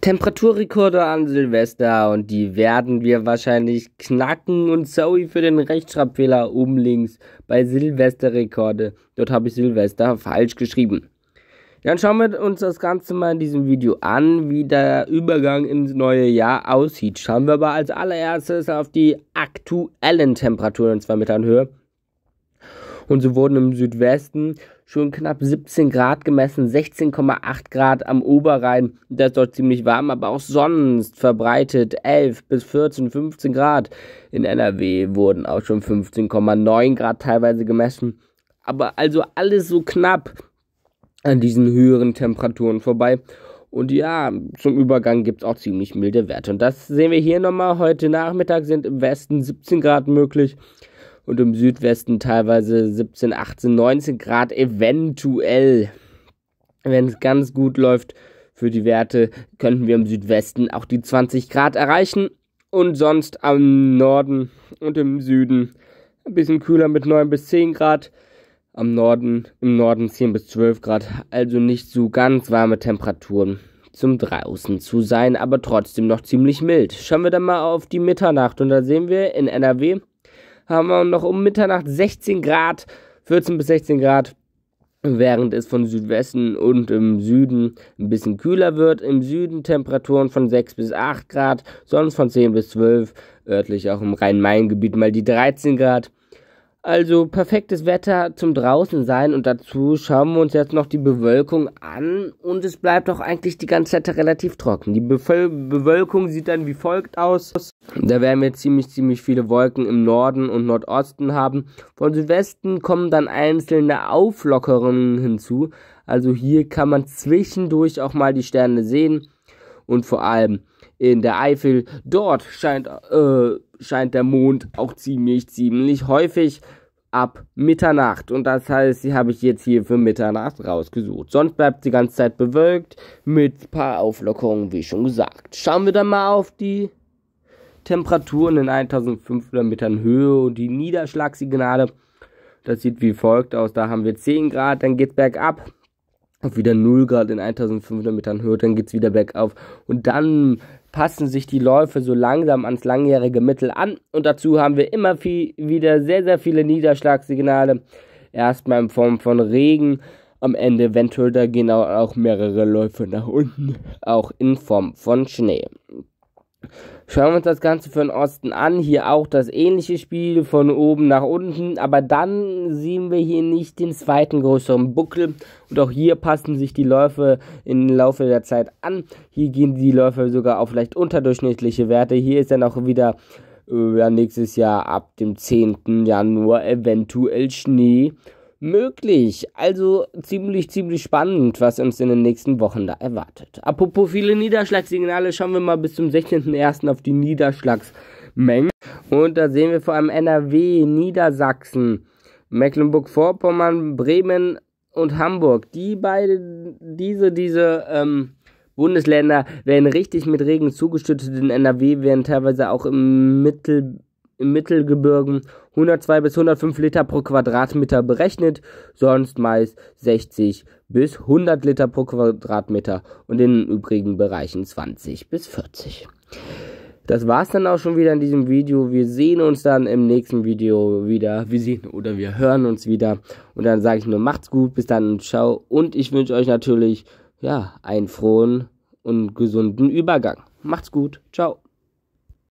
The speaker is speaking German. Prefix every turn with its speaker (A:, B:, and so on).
A: Temperaturrekorde an Silvester und die werden wir wahrscheinlich knacken und sorry für den Rechtschreibfehler oben links bei Silvesterrekorde. Dort habe ich Silvester falsch geschrieben. Dann schauen wir uns das Ganze mal in diesem Video an, wie der Übergang ins neue Jahr aussieht. Schauen wir aber als allererstes auf die aktuellen Temperaturen, und zwar mit an Höhe und so wurden im Südwesten schon knapp 17 Grad gemessen, 16,8 Grad am Oberrhein. Das ist dort ziemlich warm, aber auch sonst verbreitet 11 bis 14, 15 Grad. In NRW wurden auch schon 15,9 Grad teilweise gemessen. Aber also alles so knapp an diesen höheren Temperaturen vorbei. Und ja, zum Übergang gibt es auch ziemlich milde Werte. Und das sehen wir hier nochmal. Heute Nachmittag sind im Westen 17 Grad möglich, und im Südwesten teilweise 17, 18, 19 Grad eventuell. Wenn es ganz gut läuft für die Werte, könnten wir im Südwesten auch die 20 Grad erreichen und sonst am Norden und im Süden ein bisschen kühler mit 9 bis 10 Grad. Am Norden, im Norden 10 bis 12 Grad, also nicht so ganz warme Temperaturen zum draußen zu sein, aber trotzdem noch ziemlich mild. Schauen wir dann mal auf die Mitternacht und da sehen wir in NRW haben wir noch um Mitternacht 16 Grad, 14 bis 16 Grad während es von Südwesten und im Süden ein bisschen kühler wird. Im Süden Temperaturen von 6 bis 8 Grad, sonst von 10 bis 12, örtlich auch im Rhein-Main-Gebiet mal die 13 Grad. Also perfektes Wetter zum draußen sein und dazu schauen wir uns jetzt noch die Bewölkung an und es bleibt auch eigentlich die ganze Zeit relativ trocken. Die Bevöl Bewölkung sieht dann wie folgt aus. Da werden wir ziemlich, ziemlich viele Wolken im Norden und Nordosten haben. Von Südwesten kommen dann einzelne Auflockerungen hinzu. Also hier kann man zwischendurch auch mal die Sterne sehen und vor allem in der Eifel. Dort scheint, äh, scheint der Mond auch ziemlich, ziemlich häufig ab Mitternacht. Und das heißt, die habe ich jetzt hier für Mitternacht rausgesucht. Sonst bleibt die ganze Zeit bewölkt mit ein paar Auflockerungen, wie schon gesagt. Schauen wir dann mal auf die Temperaturen in 1500 Metern Höhe und die Niederschlagssignale. Das sieht wie folgt aus. Da haben wir 10 Grad, dann geht es bergab auf wieder 0 Grad in 1500 Metern Höhe, dann geht es wieder bergauf. Und dann passen sich die Läufe so langsam ans langjährige Mittel an. Und dazu haben wir immer viel, wieder sehr, sehr viele Niederschlagssignale. Erstmal in Form von Regen. Am Ende eventuell da gehen auch mehrere Läufe nach unten, auch in Form von Schnee. Schauen wir uns das Ganze von Osten an. Hier auch das ähnliche Spiel von oben nach unten. Aber dann sehen wir hier nicht den zweiten größeren Buckel. Und auch hier passen sich die Läufe im Laufe der Zeit an. Hier gehen die Läufe sogar auf vielleicht unterdurchschnittliche Werte. Hier ist dann auch wieder äh, nächstes Jahr ab dem 10. Januar eventuell Schnee möglich. Also ziemlich, ziemlich spannend, was uns in den nächsten Wochen da erwartet. Apropos viele Niederschlagssignale, schauen wir mal bis zum 16.01. auf die Niederschlagsmengen. Und da sehen wir vor allem NRW, Niedersachsen, Mecklenburg-Vorpommern, Bremen und Hamburg. Die beiden, diese, diese, ähm, Bundesländer werden richtig mit Regen zugeschüttet. In NRW werden teilweise auch im Mittel im Mittelgebirgen 102 bis 105 Liter pro Quadratmeter berechnet, sonst meist 60 bis 100 Liter pro Quadratmeter und in den übrigen Bereichen 20 bis 40. Das war's dann auch schon wieder in diesem Video. Wir sehen uns dann im nächsten Video wieder. Wir sehen oder wir hören uns wieder. Und dann sage ich nur, macht's gut, bis dann, ciao. Und ich wünsche euch natürlich ja einen frohen und gesunden Übergang. Macht's gut, ciao.